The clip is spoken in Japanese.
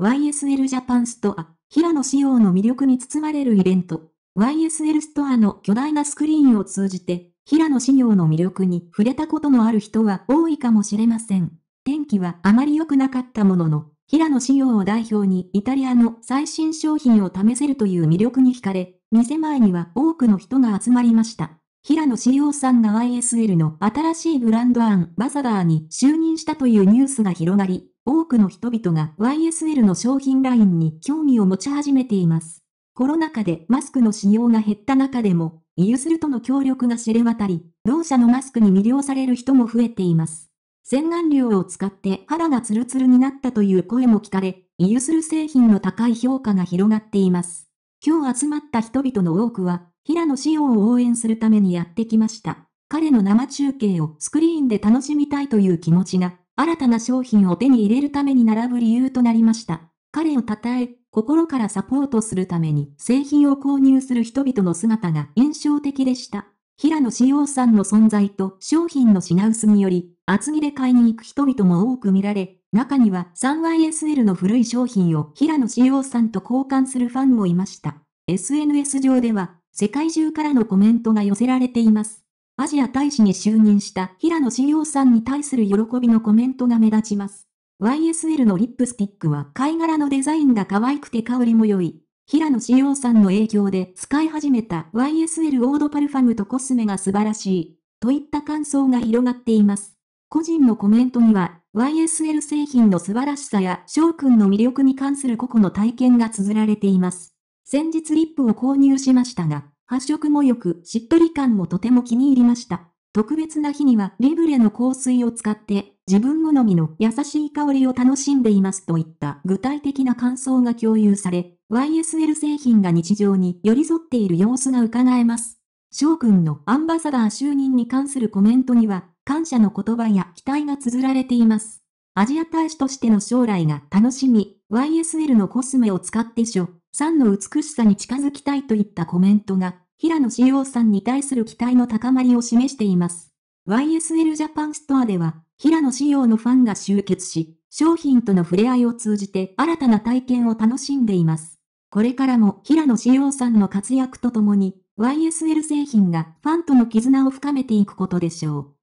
YSL ジャパンストア、平野仕様の魅力に包まれるイベント。YSL ストアの巨大なスクリーンを通じて、平野仕様の魅力に触れたことのある人は多いかもしれません。天気はあまり良くなかったものの、平野仕様を代表にイタリアの最新商品を試せるという魅力に惹かれ、店前には多くの人が集まりました。平野仕様さんが YSL の新しいブランドアンバサダーに就任したというニュースが広がり、多くの人々が YSL の商品ラインに興味を持ち始めています。コロナ禍でマスクの使用が減った中でも、イユスルとの協力が知れ渡り、同社のマスクに魅了される人も増えています。洗顔料を使って肌がツルツルになったという声も聞かれ、イユスル製品の高い評価が広がっています。今日集まった人々の多くは、平野紫耀を応援するためにやってきました。彼の生中継をスクリーンで楽しみたいという気持ちが新たな商品を手に入れるために並ぶ理由となりました。彼を称え、心からサポートするために製品を購入する人々の姿が印象的でした。平野志陽さんの存在と商品の品薄により、厚着で買いに行く人々も多く見られ、中には 3YSL の古い商品を平野志陽さんと交換するファンもいました。SNS 上では、世界中からのコメントが寄せられています。アジア大使に就任した平野紫陽さんに対する喜びのコメントが目立ちます。YSL のリップスティックは貝殻のデザインが可愛くて香りも良い。平野紫陽さんの影響で使い始めた YSL オードパルファムとコスメが素晴らしい。といった感想が広がっています。個人のコメントには、YSL 製品の素晴らしさや翔くんの魅力に関する個々の体験が綴られています。先日リップを購入しましたが、発色も良く、しっとり感もとても気に入りました。特別な日にはリブレの香水を使って、自分好みの優しい香りを楽しんでいますといった具体的な感想が共有され、YSL 製品が日常に寄り添っている様子が伺えます。翔くんのアンバサダー就任に関するコメントには、感謝の言葉や期待が綴られています。アジア大使としての将来が楽しみ、YSL のコスメを使って書、3の美しさに近づきたいといったコメントが平野紫耀さんに対する期待の高まりを示しています。YSL ジャパンストアでは、平野紫耀のファンが集結し、商品との触れ合いを通じて新たな体験を楽しんでいます。これからも平野紫耀さんの活躍とともに、YSL 製品がファンとの絆を深めていくことでしょう。